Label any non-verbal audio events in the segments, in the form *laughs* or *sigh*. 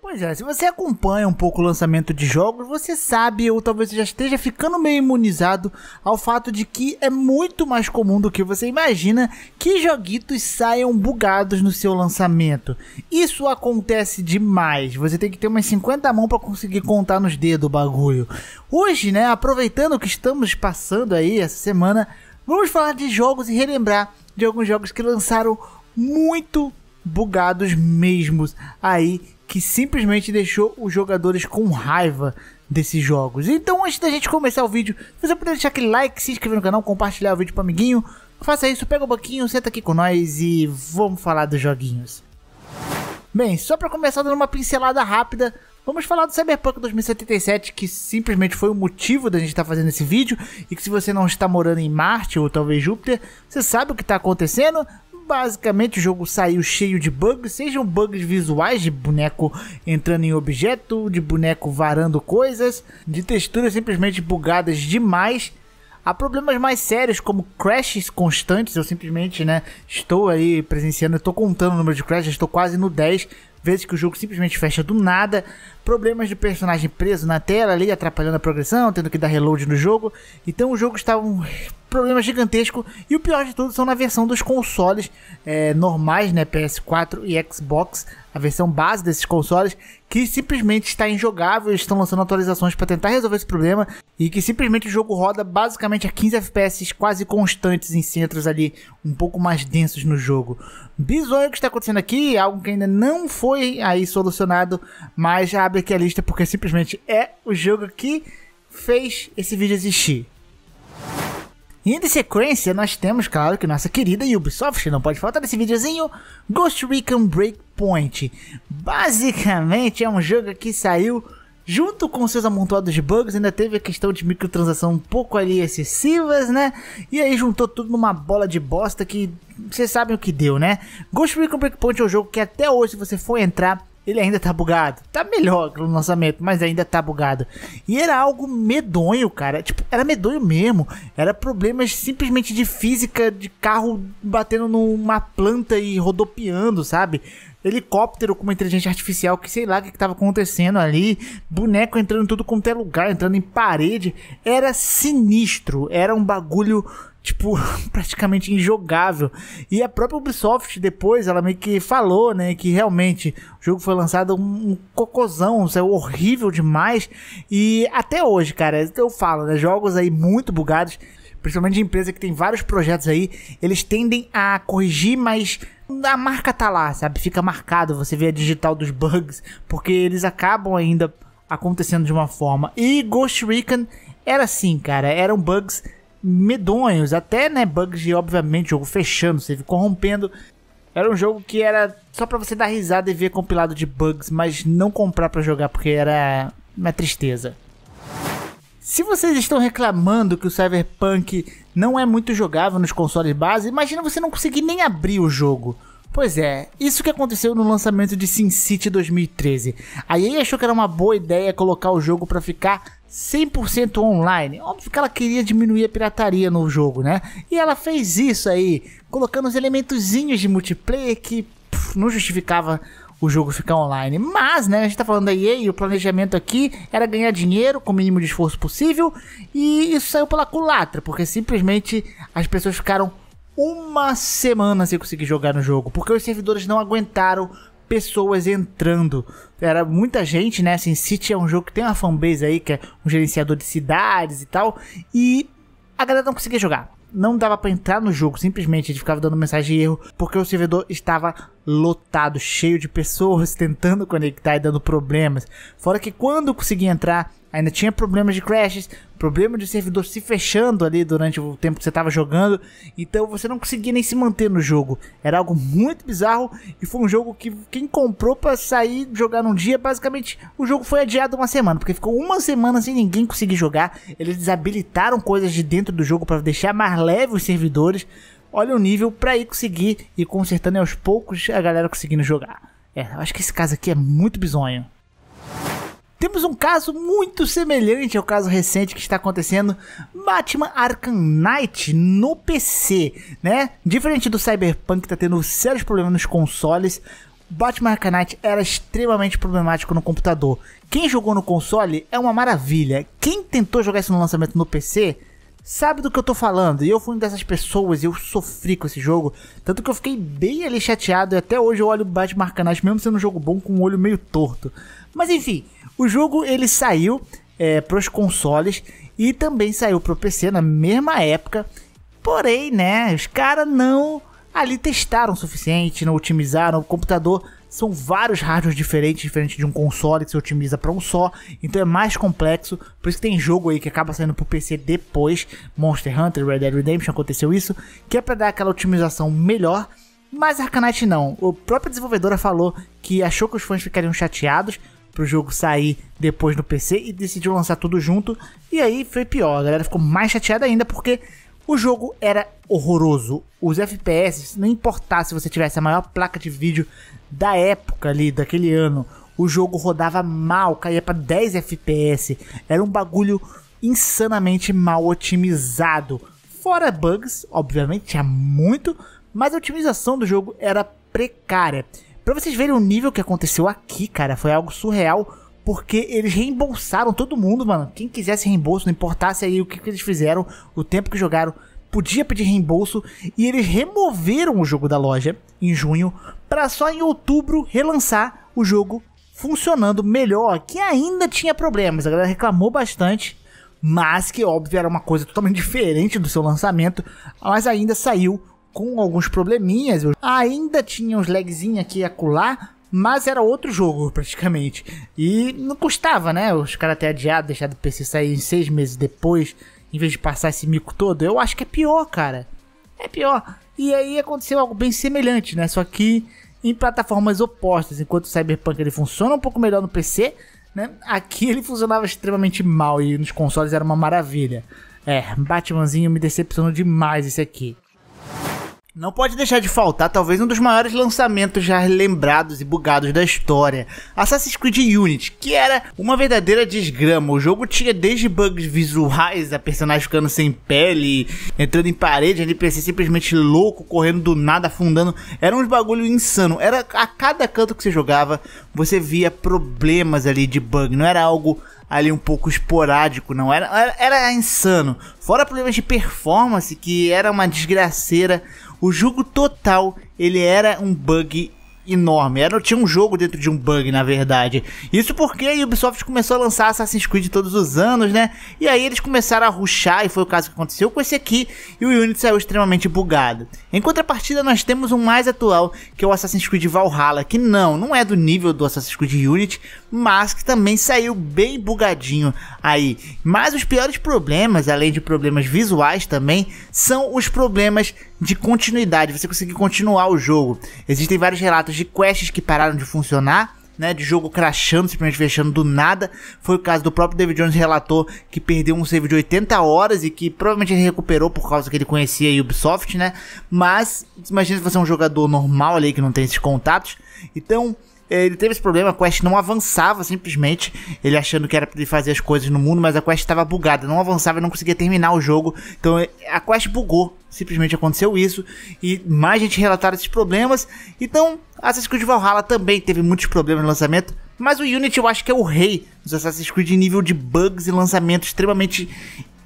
Pois é, se você acompanha um pouco o lançamento de jogos, você sabe ou talvez já esteja ficando meio imunizado ao fato de que é muito mais comum do que você imagina que joguitos saiam bugados no seu lançamento. Isso acontece demais. Você tem que ter umas 50 mãos para conseguir contar nos dedos o bagulho. Hoje, né, aproveitando que estamos passando aí essa semana, vamos falar de jogos e relembrar de alguns jogos que lançaram muito bugados mesmos aí que simplesmente deixou os jogadores com raiva desses jogos. Então, antes da gente começar o vídeo, você pode deixar aquele like, se inscrever no canal, compartilhar o vídeo para amiguinho. Faça isso, pega o banquinho, senta aqui com nós e vamos falar dos joguinhos. Bem, só para começar dando uma pincelada rápida, vamos falar do Cyberpunk 2077, que simplesmente foi o motivo da gente estar tá fazendo esse vídeo, e que se você não está morando em Marte ou talvez Júpiter, você sabe o que está acontecendo, Basicamente, o jogo saiu cheio de bugs, sejam bugs visuais de boneco entrando em objeto, de boneco varando coisas, de texturas simplesmente bugadas demais. Há problemas mais sérios como crashes constantes, eu simplesmente, né, estou aí presenciando, estou contando o número de crashes, estou quase no 10, vezes que o jogo simplesmente fecha do nada, problemas de personagem preso na tela ali, atrapalhando a progressão, tendo que dar reload no jogo. Então o jogo estava um problema gigantesco. E o pior de tudo são na versão dos consoles é, normais, né? PS4 e Xbox, a versão base desses consoles, que simplesmente está injogável. Eles estão lançando atualizações para tentar resolver esse problema. E que simplesmente o jogo roda basicamente a 15 FPS quase constantes em centros ali um pouco mais densos no jogo. Bizonho o que está acontecendo aqui, algo que ainda não foi aí solucionado, mas já abre aqui a lista porque simplesmente é o jogo que fez esse vídeo existir. E em sequência, nós temos, claro, que nossa querida Ubisoft, não pode faltar nesse videozinho, Ghost Recon Breakpoint. Basicamente, é um jogo que saiu junto com seus amontoados de bugs, ainda teve a questão de microtransação um pouco ali excessivas, né? E aí juntou tudo numa bola de bosta que vocês sabem o que deu, né? Ghost Recon Breakpoint é um jogo que até hoje, se você for entrar, ele ainda tá bugado. Tá melhor que o lançamento, mas ainda tá bugado. E era algo medonho, cara. Tipo, era medonho mesmo. Era problemas simplesmente de física, de carro batendo numa planta e rodopiando, sabe? helicóptero com uma inteligência artificial que sei lá o que, estava acontecendo ali, boneco entrando em tudo quanto é lugar, entrando em parede. Era sinistro, era um bagulho tipo, *laughs* praticamente injogável. E a própria Ubisoft, depois, ela meio que falou, né, que realmente o jogo foi lançado um, cocôzão, isso é horrível demais. E até hoje, cara, eu falo, né, jogos aí muito bugados, principalmente de empresa que tem vários projetos aí, eles tendem a corrigir, mas a marca tá lá, sabe? Fica marcado, você vê a digital dos bugs, porque eles acabam ainda acontecendo de uma forma. E Ghost Recon era assim, cara, eram bugs medonhos, até, né, bugs de, obviamente, jogo fechando, você corrompendo. Era um jogo que era só para você dar risada e ver compilado de bugs, mas não comprar para jogar, porque era uma tristeza. Se vocês estão reclamando que o Cyberpunk não é muito jogável nos consoles base, imagina você não conseguir nem abrir o jogo. Pois é, isso que aconteceu no lançamento de SimCity 2013. A EA achou que era uma boa ideia colocar o jogo para ficar 100% online. Óbvio que ela queria diminuir a pirataria no jogo, né? E ela fez isso aí, colocando os elementozinhos de multiplayer que pff, não justificava o jogo ficar online. Mas, né, a gente tá falando da EA e o planejamento aqui era ganhar dinheiro com o mínimo de esforço possível e isso saiu pela culatra, porque simplesmente as pessoas ficaram uma semana sem conseguir jogar no jogo, porque os servidores não aguentaram pessoas entrando. Era muita gente, né? Assim, City é um jogo que tem uma fanbase aí, que é um gerenciador de cidades e tal, e a galera não conseguia jogar não dava para entrar no jogo, simplesmente ele ficava dando mensagem de erro, porque o servidor estava lotado, cheio de pessoas *laughs* tentando conectar e dando problemas. Fora que quando conseguia entrar, ainda tinha problemas de crashes, problema de servidor se fechando ali durante o tempo que você estava jogando, então você não conseguia nem se manter no jogo. Era algo muito bizarro e foi um jogo que quem comprou para sair jogar num dia, basicamente o jogo foi adiado uma semana, porque ficou uma semana sem ninguém conseguir jogar. Eles desabilitaram coisas de dentro do jogo para deixar mais leve os servidores. Olha o nível para ir conseguir e consertando aos poucos a galera conseguindo jogar. É, eu acho que esse caso aqui é muito bizonho. Temos um caso muito semelhante ao caso recente que está acontecendo Batman Arkham Knight no PC, né? Diferente do Cyberpunk que está tendo sérios problemas nos consoles, Batman Arkham Knight era extremamente problemático no computador. Quem jogou no console é uma maravilha. Quem tentou jogar isso no lançamento no PC sabe do que eu tô falando. E eu fui uma dessas pessoas eu sofri com esse jogo. Tanto que eu fiquei bem ali chateado e até hoje eu olho Batman Arcanais, mesmo sendo um jogo bom, com o um olho meio torto. Mas enfim, o jogo ele saiu é, pros consoles e também saiu pro PC na mesma época. Porém, né, os caras não ali testaram o suficiente, não otimizaram o computador são vários hardwares diferentes, diferente de um console que se otimiza para um só, então é mais complexo. Por isso que tem jogo aí que acaba saindo pro PC depois, Monster Hunter, Red Dead Redemption aconteceu isso, que é para dar aquela otimização melhor. Mas Arcanite não. O próprio desenvolvedora falou que achou que os fãs ficariam chateados pro jogo sair depois no PC e decidiu lançar tudo junto. E aí foi pior, a galera ficou mais chateada ainda porque o jogo era horroroso. Os FPS, não importava se você tivesse a maior placa de vídeo da época ali, daquele ano, o jogo rodava mal, caía para 10 FPS. Era um bagulho insanamente mal otimizado. Fora bugs, obviamente tinha muito, mas a otimização do jogo era precária. Para vocês verem o nível que aconteceu aqui, cara, foi algo surreal porque eles reembolsaram todo mundo, mano. Quem quisesse reembolso, não importasse aí o que, que eles fizeram, o tempo que jogaram, podia pedir reembolso. E eles removeram o jogo da loja em junho, para só em outubro relançar o jogo funcionando melhor, que ainda tinha problemas. A galera reclamou bastante, mas que óbvio era uma coisa totalmente *laughs* diferente do seu lançamento, mas ainda saiu com alguns probleminhas. Ainda tinha uns lagzinhos aqui a acolá, mas era outro jogo praticamente. E não custava, né? Os caras ter adiado, deixado o PC sair seis meses depois, em vez de passar esse mico todo. Eu acho que é pior, cara. É pior. E aí aconteceu algo bem semelhante, né? Só que em plataformas opostas. Enquanto o Cyberpunk ele funciona um pouco melhor no PC, né? Aqui *laughs* ele funcionava extremamente mal e nos consoles era uma maravilha. É, Batmanzinho me decepcionou demais esse aqui. Não pode deixar de faltar talvez um dos maiores lançamentos já lembrados e bugados da história, Assassin's Creed Unity, que era uma verdadeira desgrama. O jogo tinha desde bugs visuais, a personagem ficando sem pele, entrando em parede, NPC simplesmente louco, correndo do nada, afundando. Era uns bagulho insano. Era a cada canto que você jogava, você via problemas ali de bug, não era algo ali um pouco esporádico, não era, era, era insano. Fora problemas de performance, que era uma desgraceira. O jogo total, ele era um bug enorme. Era, tinha um jogo dentro de um bug, na verdade. Isso porque a Ubisoft começou a lançar Assassin's Creed todos os anos, né? E aí eles começaram a ruxar, e foi o caso que aconteceu com esse aqui, e o Unity saiu extremamente bugado. Em contrapartida, nós temos um mais atual, que é o Assassin's Creed Valhalla, que não, não é do nível do Assassin's Creed Unity, mas que também saiu bem bugadinho aí. Mas os piores problemas, além de problemas visuais também, são os problemas de continuidade, você conseguir continuar o jogo. Existem vários relatos de quests que pararam de funcionar, né, de jogo crashando, simplesmente fechando do nada. Foi o caso do próprio David Jones relator que perdeu um save de 80 horas e que provavelmente ele recuperou por causa que ele conhecia a Ubisoft, né? Mas imagina se você é um jogador normal ali que não tem esses contatos. Então, ele teve esse problema, a quest não avançava simplesmente. Ele achando que era pra ele fazer as coisas no mundo, mas a quest estava bugada, não avançava e não conseguia terminar o jogo. Então é, a quest bugou, simplesmente aconteceu isso. E mais gente relataram esses problemas. Então, Assassin's Creed Valhalla também teve muitos problemas no lançamento. Mas o Unity eu acho que é o rei dos Assassin's Creed em nível de bugs e lançamento extremamente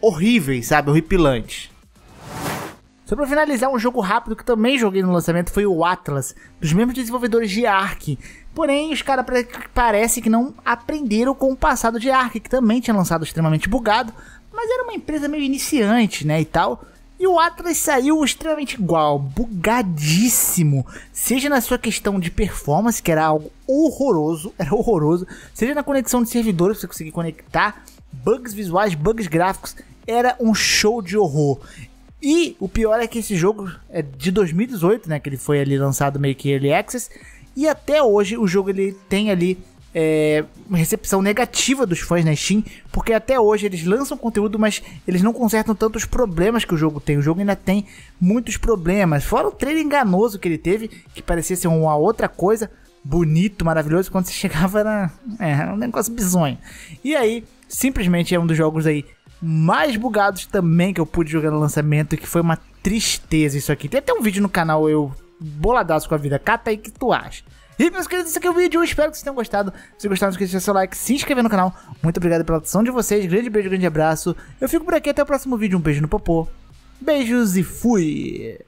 horríveis, sabe? Horripilantes. Só pra finalizar, um jogo rápido que também joguei no lançamento foi o Atlas, dos mesmos desenvolvedores de Ark. Porém, os caras parece que não aprenderam com o passado de Ark, que também tinha lançado extremamente bugado, mas era uma empresa meio iniciante, né, e tal. E o Atlas saiu extremamente igual, bugadíssimo. Seja na sua questão de performance, que era algo horroroso, era horroroso. Seja na conexão de servidores, pra você conseguir conectar. Bugs visuais, bugs gráficos. Era um show de horror. E o pior é que esse jogo é de 2018, né? Que ele foi ali lançado meio que early access. E até hoje o jogo ele tem ali é, recepção negativa dos fãs na né, Steam, porque até hoje eles lançam conteúdo, mas eles não consertam tantos problemas que o jogo tem. O jogo ainda tem muitos problemas. Fora o trailer enganoso que ele teve, que parecia ser uma outra coisa, bonito, maravilhoso, quando você *laughs* chegava era, é, era um negócio bizonho. E aí, simplesmente é um dos jogos aí mais bugados também que eu pude jogar no lançamento, que foi uma tristeza isso aqui. Tem até um vídeo no canal eu boladaço com a vida. Cata aí que tu acha. E meus queridos, esse aqui é o vídeo. Eu espero que vocês tenham gostado. Se gostaram, não esqueça de deixar seu like, se inscrever no canal. Muito obrigado pela atenção de vocês. Grande beijo, grande abraço. Eu fico por aqui. Até o próximo vídeo. Um beijo no popô. Beijos e fui!